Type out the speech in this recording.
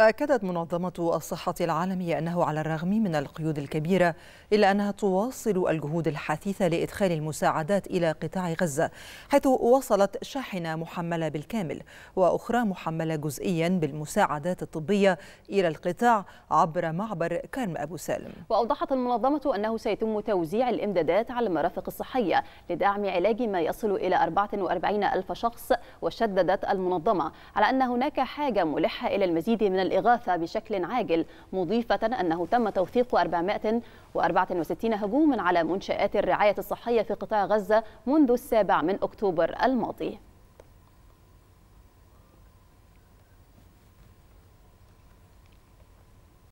أكدت منظمة الصحة العالمية أنه على الرغم من القيود الكبيرة إلا أنها تواصل الجهود الحثيثة لإدخال المساعدات إلى قطاع غزة حيث وصلت شاحنة محملة بالكامل وأخرى محملة جزئيا بالمساعدات الطبية إلى القطاع عبر معبر كرم أبو سالم وأوضحت المنظمة أنه سيتم توزيع الإمدادات على المرافق الصحية لدعم علاج ما يصل إلى 44 ألف شخص وشددت المنظمة على أن هناك حاجة ملحة إلى المزيد من الإغاثة بشكل عاجل مضيفة أنه تم توثيق 464 هجوما على منشآت الرعاية الصحية في قطاع غزة منذ السابع من أكتوبر الماضي